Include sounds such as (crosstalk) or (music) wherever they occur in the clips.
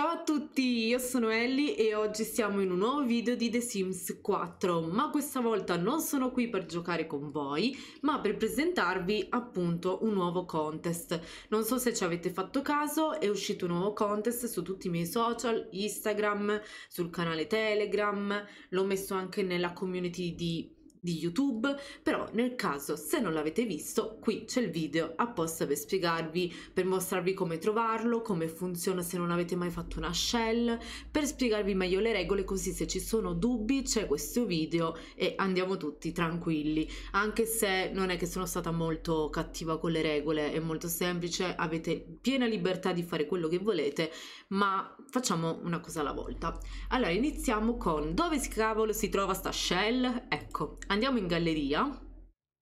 Ciao a tutti, io sono Ellie e oggi siamo in un nuovo video di The Sims 4, ma questa volta non sono qui per giocare con voi, ma per presentarvi appunto un nuovo contest. Non so se ci avete fatto caso, è uscito un nuovo contest su tutti i miei social, Instagram, sul canale Telegram, l'ho messo anche nella community di di YouTube, però nel caso se non l'avete visto, qui c'è il video apposta per spiegarvi, per mostrarvi come trovarlo, come funziona se non avete mai fatto una shell, per spiegarvi meglio le regole, così se ci sono dubbi c'è questo video e andiamo tutti tranquilli, anche se non è che sono stata molto cattiva con le regole, è molto semplice, avete piena libertà di fare quello che volete, ma facciamo una cosa alla volta. Allora, iniziamo con dove cavolo si trova sta shell? Ecco, andiamo in galleria,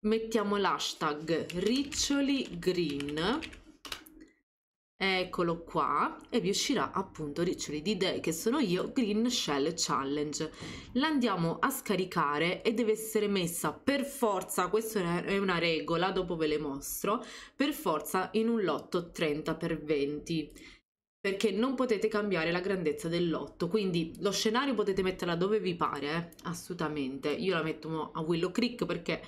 mettiamo l'hashtag riccioli green, eccolo qua, e vi uscirà appunto riccioli di idee che sono io, Green Shell Challenge. L'andiamo a scaricare e deve essere messa per forza, questa è una regola, dopo ve le mostro, per forza in un lotto 30x20 perché non potete cambiare la grandezza del lotto, quindi lo scenario potete metterla dove vi pare, eh? assolutamente. Io la metto a Willow Creek perché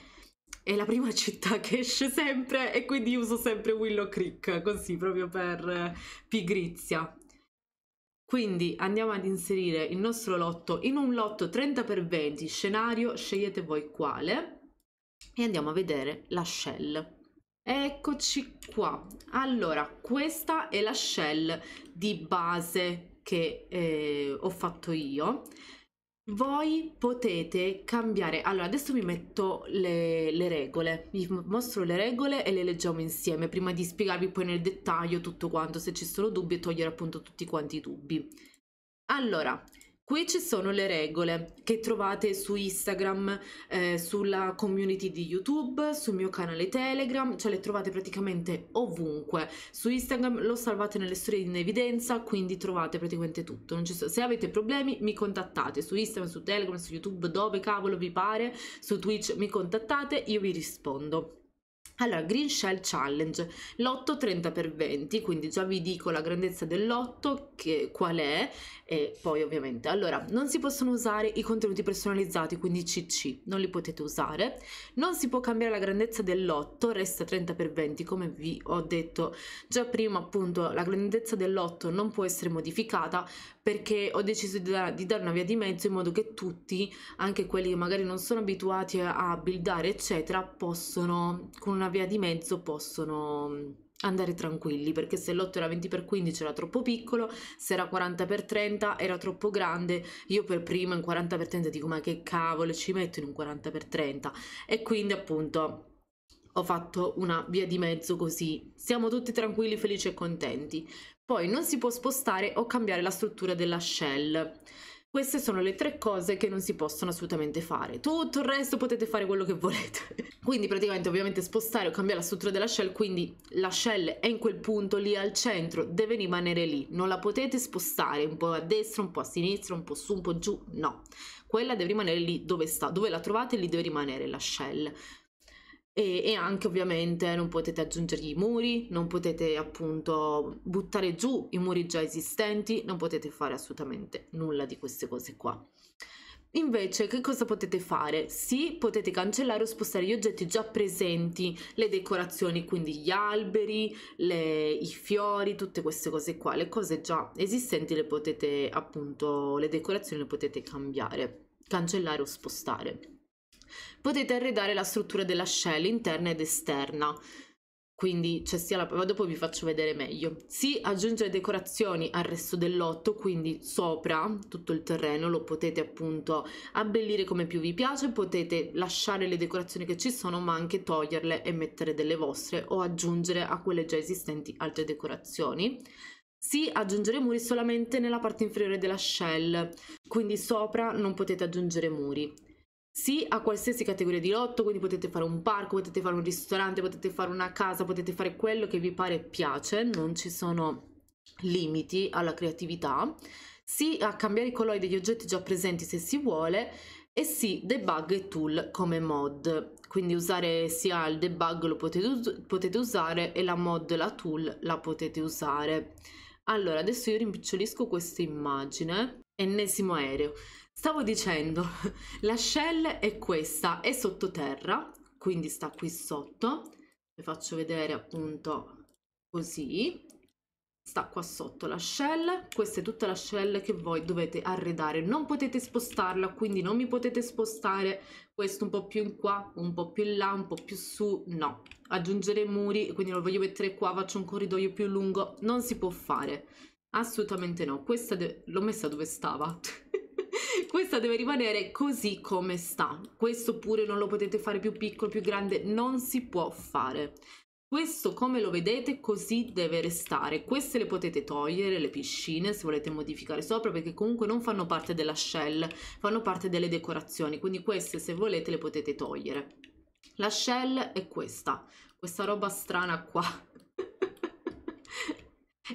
è la prima (laughs) città che esce sempre e quindi uso sempre Willow Creek, così proprio per pigrizia. Quindi andiamo ad inserire il nostro lotto in un lotto 30x20, scenario scegliete voi quale e andiamo a vedere la shell. Eccoci qua. Allora, questa è la shell di base che eh, ho fatto io. Voi potete cambiare, allora adesso vi metto le, le, regole, vi mostro le regole e le leggiamo insieme prima di spiegarvi poi nel dettaglio tutto quanto, se ci sono dubbi e togliere appunto tutti quanti i dubbi. Allora, Qui ci sono le regole che trovate su Instagram, eh, sulla community di YouTube, sul mio canale Telegram, ce cioè le trovate praticamente ovunque. Su Instagram lo salvate nelle storie in evidenza, quindi trovate praticamente tutto. So. Se avete problemi mi contattate su Instagram, su Telegram, su YouTube, dove cavolo vi pare, su Twitch mi contattate, io vi rispondo. Allora, Green Shell Challenge, lotto 30x20, quindi già vi dico la grandezza del lotto, che, qual è, e poi ovviamente. Allora, non si possono usare i contenuti personalizzati, quindi CC, non li potete usare. Non si può cambiare la grandezza del lotto, resta 30x20, come vi ho detto già prima, appunto, la grandezza del lotto non può essere modificata perché ho deciso di, da, di dare una via di mezzo in modo che tutti, anche quelli che magari non sono abituati a buildare, eccetera, possono con una una via di mezzo possono mm, andare tranquilli perché se l'8 era 20x15 era troppo piccolo, se era 40x30 era troppo grande, io per prima in 40x30 dico ma che cavolo ci metto in un 40x30 e quindi appunto ho fatto una via di mezzo così siamo tutti tranquilli, felici e contenti. Poi non si può spostare o cambiare la struttura della shell. Queste sono le tre cose che non si possono assolutamente fare. Tutto il resto potete fare quello che volete. (laughs) quindi praticamente ovviamente spostare o cambiare la struttura della shell, quindi la shell è in quel punto lì al centro, deve rimanere lì. Non la potete spostare un po' a destra, un po' a sinistra, un po' su, un po' giù, no. Quella deve rimanere lì dove sta, dove la trovate lì deve rimanere la shell e, e, anche ovviamente non potete aggiungergli i muri, non potete appunto buttare giù i muri già esistenti, non potete fare assolutamente nulla di queste cose qua. Invece che cosa potete fare? Sì, potete cancellare o spostare gli oggetti già presenti, le decorazioni, quindi gli alberi, le, i fiori, tutte queste cose qua, le cose già esistenti le potete appunto, le decorazioni le potete cambiare, cancellare o spostare. Potete arredare la struttura della shell interna ed esterna. Quindi c'è cioè, sia la... dopo vi faccio vedere meglio. Si aggiunge decorazioni al resto del lotto, quindi sopra tutto il terreno lo potete appunto abbellire come più vi piace, potete lasciare le decorazioni che ci sono ma anche toglierle e mettere delle vostre o aggiungere a quelle già esistenti altre decorazioni si aggiungere muri solamente nella parte inferiore della shell, quindi sopra non potete aggiungere muri sì a qualsiasi categoria di lotto, quindi potete fare un parco, potete fare un ristorante, potete fare una casa, potete fare quello che vi pare e piace, non ci sono limiti alla creatività, sì a cambiare i colori degli oggetti già presenti se si vuole e sì debug e tool come mod, quindi usare sia il debug lo potete, us potete usare e la mod, la tool la potete usare. Allora, adesso io rimpicciolisco questa immagine, ennesimo aereo. Stavo dicendo, (laughs) la shell è questa, è sottoterra, quindi sta qui sotto, vi faccio vedere appunto così, sta qua sotto la shell, questa è tutta la shell che voi dovete arredare, non potete spostarla, quindi non mi potete spostare questo un po' più in qua, un po' più in là, un po' più su, no, aggiungere muri, quindi lo voglio mettere qua, faccio un corridoio più lungo, non si può fare, assolutamente no, questa l'ho messa dove stava, (laughs) questa deve rimanere così come sta. Questo pure non lo potete fare più piccolo, più grande, non si può fare. Questo come lo vedete così deve restare, queste le potete togliere, le piscine se volete modificare sopra perché comunque non fanno parte della shell, fanno parte delle decorazioni, quindi queste se volete le potete togliere. La shell è questa, questa roba strana qua. (laughs)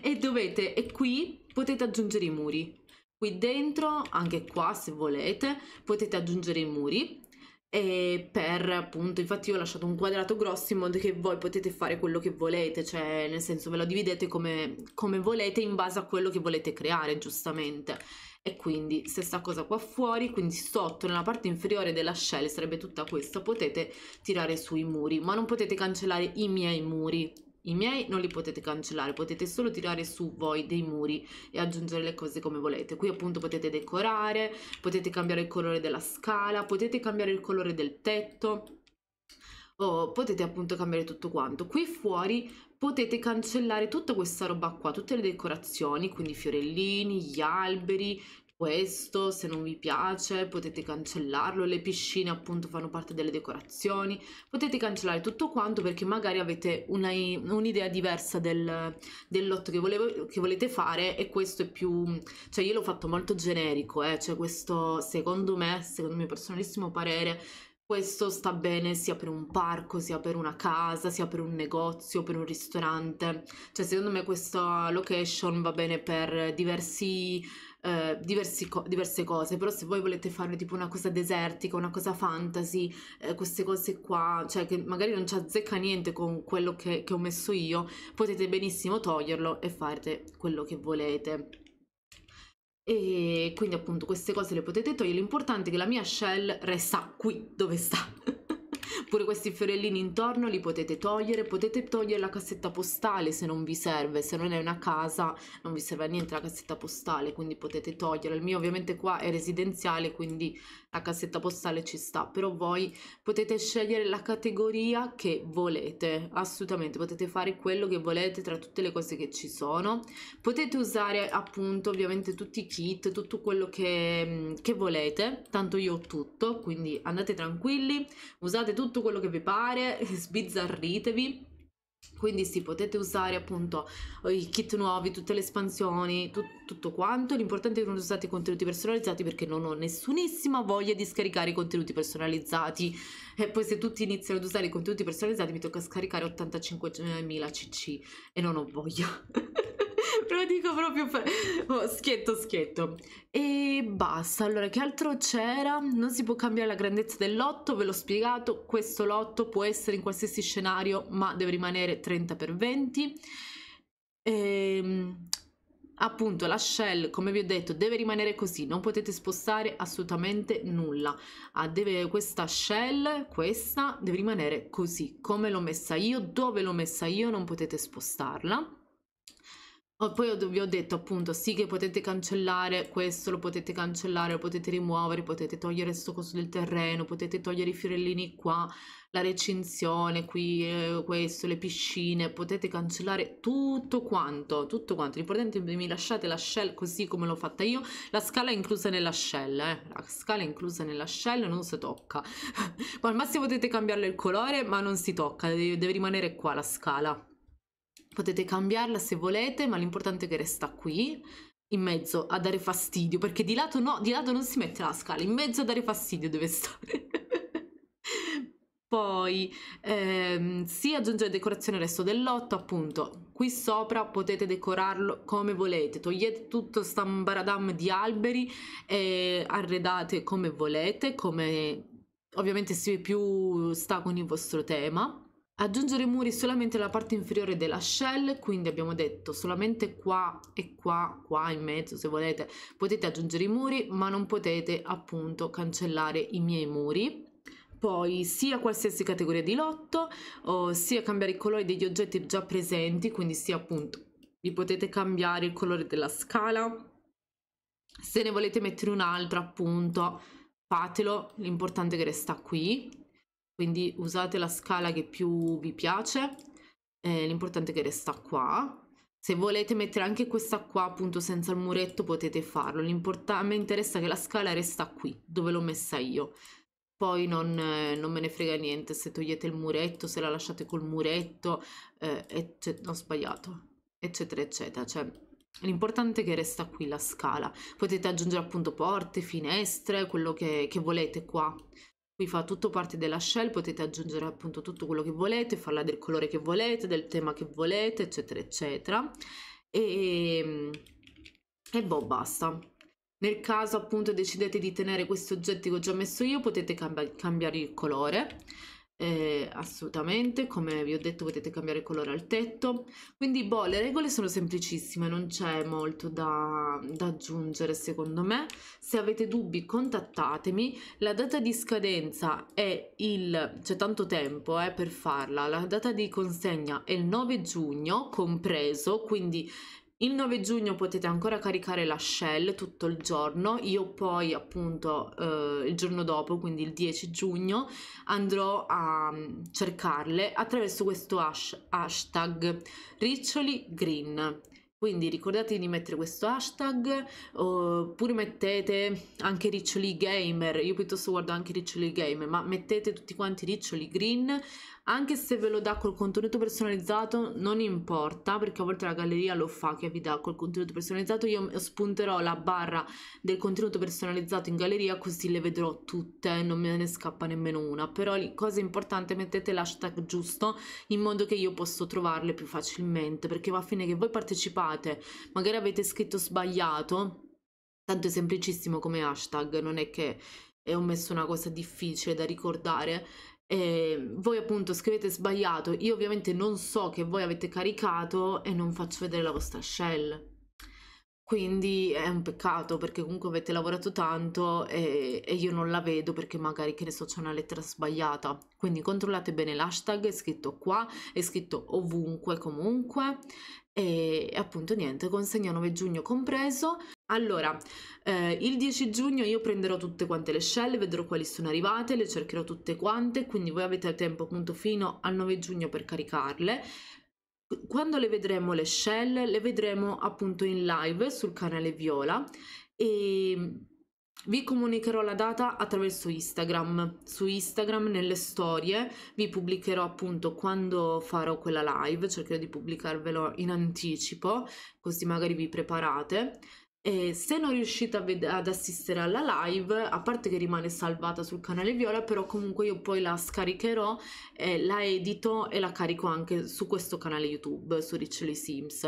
e dovete, e qui potete aggiungere i muri, Qui dentro, anche qua se volete, potete aggiungere i muri e per appunto, infatti io ho lasciato un quadrato grosso in modo che voi potete fare quello che volete, cioè nel senso ve lo dividete come, come volete in base a quello che volete creare giustamente. E quindi stessa cosa qua fuori, quindi sotto nella parte inferiore della shell sarebbe tutta questa, potete tirare sui muri, ma non potete cancellare i miei muri, i miei non li potete cancellare, potete solo tirare su voi dei muri e aggiungere le cose come volete. Qui appunto potete decorare, potete cambiare il colore della scala, potete cambiare il colore del tetto. O potete appunto cambiare tutto quanto. Qui fuori potete cancellare tutta questa roba qua, tutte le decorazioni, quindi i fiorellini, gli alberi, questo, se non vi piace potete cancellarlo, le piscine appunto fanno parte delle decorazioni, potete cancellare tutto quanto perché magari avete un'idea un diversa del, del lotto che, volevo, che, volete fare e questo è più, cioè io l'ho fatto molto generico, eh, cioè questo secondo me, secondo il mio personalissimo parere, questo sta bene sia per un parco, sia per una casa, sia per un negozio, per un ristorante. Cioè, secondo me questa location va bene per diversi eh, diversi, diverse cose, però se voi volete fare tipo una cosa desertica, una cosa fantasy, eh, queste cose qua, cioè che magari non ci azzecca niente con quello che, che ho messo io, potete benissimo toglierlo e fare quello che volete e quindi appunto queste cose le potete togliere l'importante è che la mia shell resta qui dove sta (laughs) Pure questi fiorellini intorno li potete togliere, potete togliere la cassetta postale se non vi serve, se non è una casa non vi serve a niente la cassetta postale, quindi potete toglierla. Il mio ovviamente qua è residenziale, quindi la cassetta postale ci sta, però voi potete scegliere la categoria che volete, assolutamente, potete fare quello che volete tra tutte le cose che ci sono, potete usare appunto ovviamente tutti i kit, tutto quello che, che volete, tanto io ho tutto, quindi andate tranquilli, usate tutto quello che vi pare, (laughs) sbizzarritevi, quindi sì, potete usare appunto eh, i kit nuovi, tutte le espansioni, tu tutto quanto. L'importante è che non usate i contenuti personalizzati perché non ho nessunissima voglia di scaricare i contenuti personalizzati. E poi se tutti iniziano ad usare i contenuti personalizzati mi tocca scaricare 85.000 cc e non ho voglia. (laughs) lo dico proprio per... Oh, schietto, schietto. E basta. Allora, che altro c'era? Non si può cambiare la grandezza del lotto, ve l'ho spiegato. Questo lotto può essere in qualsiasi scenario, ma deve rimanere 30x20. Ehm appunto la shell come vi ho detto deve rimanere così non potete spostare assolutamente nulla ah, deve, questa shell questa deve rimanere così come l'ho messa io dove l'ho messa io non potete spostarla poi vi ho detto appunto sì che potete cancellare questo, lo potete cancellare, lo potete rimuovere, potete togliere questo coso del terreno, potete togliere i fiorellini qua, la recinzione qui, eh, questo, le piscine, potete cancellare tutto quanto, tutto quanto. L'importante è che mi lasciate la shell così come l'ho fatta io, la scala è inclusa nella shell, eh? la scala è inclusa nella shell, non si tocca. (laughs) Poi al massimo potete cambiarle il colore ma non si tocca, deve, deve rimanere qua la scala potete cambiarla se volete, ma l'importante è che resta qui, in mezzo a dare fastidio, perché di lato no, di lato non si mette la scala, in mezzo a dare fastidio deve stare. (laughs) Poi ehm, si aggiunge la decorazione al resto del lotto, appunto. Qui sopra potete decorarlo come volete, togliete tutto sta baradam di alberi e arredate come volete, come ovviamente si più sta con il vostro tema Aggiungere i muri solamente alla parte inferiore della shell, quindi abbiamo detto solamente qua e qua, qua in mezzo se volete, potete aggiungere i muri ma non potete appunto cancellare i miei muri poi sia qualsiasi categoria di lotto sia cambiare i colori degli oggetti già presenti quindi sia appunto vi potete cambiare il colore della scala se ne volete mettere un'altra appunto fatelo l'importante è che resta qui quindi usate la scala che più vi piace, eh, l'importante è che resta qua. Se volete mettere anche questa qua appunto senza il muretto potete farlo, l'importante, me interessa che la scala resta qui, dove l'ho messa io. Poi non, eh, non, me ne frega niente se togliete il muretto, se la lasciate col muretto, eh, ho sbagliato, eccetera eccetera. Cioè, L'importante è che resta qui la scala. Potete aggiungere appunto porte, finestre, quello che, che volete qua. Qui fa tutto parte della shell, potete aggiungere appunto tutto quello che volete, farla del colore che volete, del tema che volete, eccetera, eccetera. E, e boh, basta. Nel caso appunto decidete di tenere questi oggetti che ho già messo io, potete cambi cambiare il colore eh, assolutamente, come vi ho detto potete cambiare colore al tetto, quindi boh, le regole sono semplicissime, non c'è molto da, da, aggiungere secondo me, se avete dubbi contattatemi, la data di scadenza è il, c'è tanto tempo eh, per farla, la data di consegna è il 9 giugno compreso, quindi il 9 giugno potete ancora caricare la shell tutto il giorno, io poi appunto eh, il giorno dopo, quindi il 10 giugno, andrò a mm, cercarle attraverso questo hash, hashtag riccioli green. Quindi ricordatevi di mettere questo hashtag oppure mettete anche Riccioli Gamer, io piuttosto guardo anche Riccioli Gamer, ma mettete tutti quanti Riccioli Green, anche se ve lo dà col contenuto personalizzato non importa perché a volte la galleria lo fa che vi dà col contenuto personalizzato, io spunterò la barra del contenuto personalizzato in galleria così le vedrò tutte, non me ne scappa nemmeno una, però cosa importante mettete l'hashtag giusto in modo che io posso trovarle più facilmente perché va a fine che voi partecipate sbagliate, magari avete scritto sbagliato, tanto è semplicissimo come hashtag, non è che ho messo una cosa difficile da ricordare. E ehm, voi appunto scrivete sbagliato, io ovviamente non so che voi avete caricato e non faccio vedere la vostra shell. Quindi è un peccato perché comunque avete lavorato tanto e, e, io non la vedo perché magari che ne so c'è una lettera sbagliata. Quindi controllate bene l'hashtag, è scritto qua, è scritto ovunque comunque e appunto niente, consegna 9 giugno compreso. Allora, eh, il 10 giugno io prenderò tutte quante le shell, vedrò quali sono arrivate, le cercherò tutte quante, quindi voi avete tempo appunto fino al 9 giugno per caricarle. Quando le vedremo le shell, le vedremo appunto in live sul canale Viola e vi comunicherò la data attraverso Instagram. Su Instagram nelle storie vi pubblicherò appunto quando farò quella live, cercherò di pubblicarvelo in anticipo, così magari vi preparate. E se non riuscite ved- ad assistere alla live, a parte che rimane salvata sul canale Viola, però comunque io poi la scaricherò, eh, la edito e la carico anche su questo canale YouTube, su Riccioli Sims.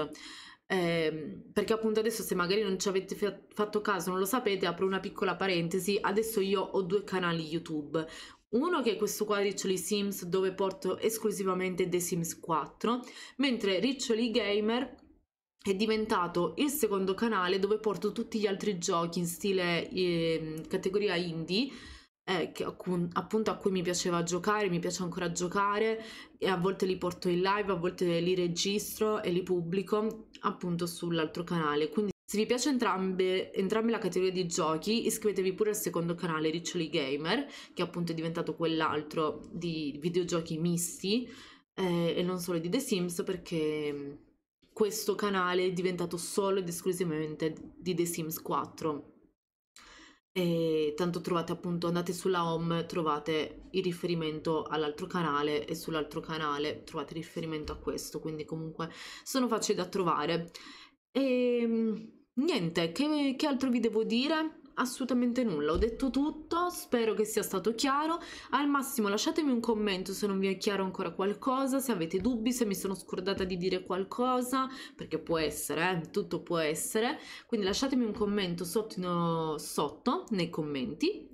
Eh, perché appunto adesso se magari non ci avete f- fatto caso, non lo sapete, apro una piccola parentesi, adesso io ho due canali YouTube. Uno che è questo qua Riccioli Sims dove porto esclusivamente The Sims 4, mentre Riccioli Gamer è diventato il secondo canale dove porto tutti gli altri giochi in stile eh, categoria indie eh, che, appunto a cui mi piaceva giocare, mi piace ancora giocare e a volte li porto in live, a volte li registro e li pubblico appunto sull'altro canale. Quindi se vi piace entrambe, entrambe la categoria di giochi, iscrivetevi pure al secondo canale Riccioli Gamer, che appunto è diventato quell'altro di videogiochi misti eh, e non solo di The Sims, perché mm, questo canale è diventato solo ed esclusivamente di The Sims 4. E tanto trovate appunto, andate sulla home, trovate il riferimento all'altro canale e sull'altro canale trovate riferimento a questo, quindi comunque sono facili da trovare. E ehm, niente, che, che altro vi devo dire? assolutamente nulla, ho detto tutto, spero che sia stato chiaro, al massimo lasciatemi un commento se non vi è chiaro ancora qualcosa, se avete dubbi, se mi sono scordata di dire qualcosa, perché può essere, eh? tutto può essere, quindi lasciatemi un commento sotto, no, sotto nei commenti,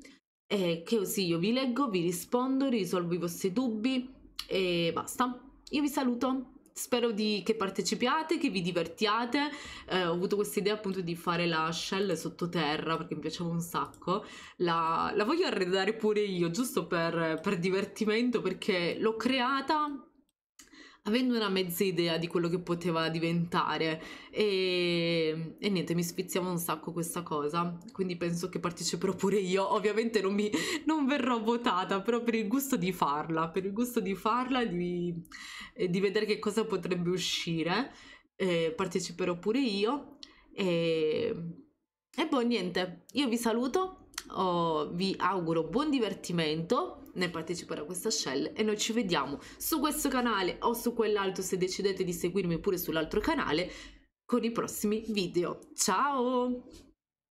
eh, che così io vi leggo, vi rispondo, risolvo i vostri dubbi e basta. Io vi saluto. Spero di, che partecipiate, che vi divertiate. Eh, ho avuto questa idea appunto di fare la shell sottoterra perché mi piaceva un sacco. La, la voglio arredare pure io, giusto per, per divertimento, perché l'ho creata avendo una mezza idea di quello che poteva diventare e, e, niente mi sfiziava un sacco questa cosa quindi penso che parteciperò pure io ovviamente non, mi, non verrò votata però per il gusto di farla per il gusto di farla di, di vedere che cosa potrebbe uscire eh, parteciperò pure io e, e boh niente io vi saluto oh, vi auguro buon divertimento nel ne a questa Shell e noi ci vediamo su questo canale o su quell'altro se decidete di seguirmi pure sull'altro canale con i prossimi video. Ciao!